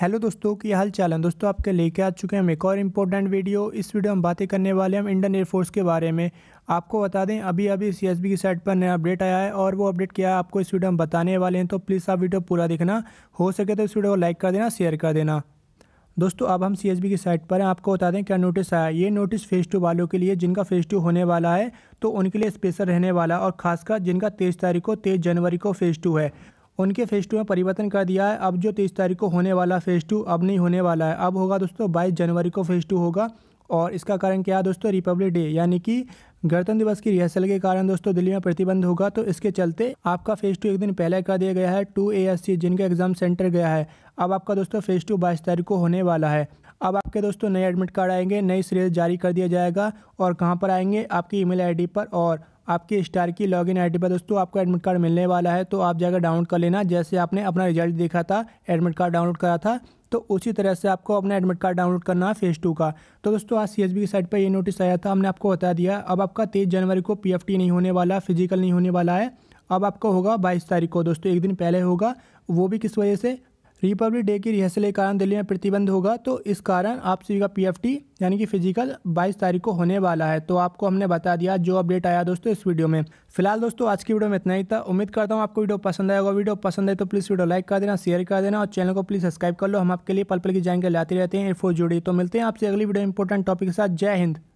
hello दोस्तों की हाल चाल है दोस्तों आपके लेके आ चुके हैं हम एक और इम्पोर्टेंट वीडियो इस वीडियो हम बातें करने वाले हैं हम इंडियन एयरफोर्स के बारे में आपको बता दें अभी अभी सी एस बी की साइट पर नया अपडेट आया है और वो अपडेट क्या है आपको इस वीडियो हम बताने वाले हैं तो प्लीज़ आप वीडियो पूरा देखना हो सके तो इस वीडियो को लाइक कर देना शेयर कर देना दोस्तों अब हम सी की साइट पर हैं आपको बता दें क्या नोटिस आया ये नोटिस फेज़ टू वालों के लिए जिनका फेज़ टू होने वाला है तो उनके लिए स्पेशल रहने वाला और खासकर जिनका तेईस तारीख को तेईस जनवरी को फेज़ टू है उनके फेज़ टू में परिवर्तन कर दिया है अब जो तेईस तारीख को होने वाला फेज़ टू अब नहीं होने वाला है अब होगा दोस्तों बाईस जनवरी को फेज़ टू होगा और इसका कारण क्या है दोस्तों रिपब्लिक डे यानी कि गणतंत्र दिवस की रिहर्सल के कारण दोस्तों दिल्ली में प्रतिबंध होगा तो इसके चलते आपका फेज टू एक दिन पहले कर दिया गया है टू ए जिनका एग्जाम सेंटर गया है अब आपका दोस्तों फेज टू बाईस तारीख को होने वाला है अब आपके दोस्तों नए एडमिट कार्ड आएंगे नई सीरीज जारी कर दिया जाएगा और कहाँ पर आएंगे आपकी ईमेल आईडी पर और आपके स्टार की लॉगिन आईडी पर दोस्तों आपको एडमिट कार्ड मिलने वाला है तो आप जाकर डाउनलोड कर लेना जैसे आपने अपना रिजल्ट देखा था एडमिट कार्ड डाउनलोड करा था तो उसी तरह से आपको अपना एडमिट कार्ड डाउनलोड करना है फेज़ टू का तो दोस्तों आज सी की साइट पर ये नोटिस आया था हमने आपको बता दिया अब आपका तेईस जनवरी को पी नहीं होने वाला फिजिकल नहीं होने वाला है अब आपका होगा बाईस तारीख को दोस्तों एक दिन पहले होगा वो भी किस वजह से रिपब्लिक डे की रिहर्सल के कारण दिल्ली में प्रतिबंध होगा तो इस कारण आप सभी का पीएफटी यानी कि फिजिकल 22 तारीख को होने वाला है तो आपको हमने बता दिया जो अपडेट आया दोस्तों इस वीडियो में फिलहाल दोस्तों आज की वीडियो में इतना ही था उम्मीद करता हूँ आपको वीडियो पसंद होगा वीडियो पसंद है तो प्लीज़ वीडियो लाइक कर देना शेयर कर देना और चैनल को प्लीज़ सब्सक्राइब कर लो हम आपके लिए पल पल की जानकारी लाते रहते हैं इन्फो जुड़ी तो मिलते हैं आपसे अगली वीडियो इंपॉर्टेंट टॉपिक के साथ जय हिंद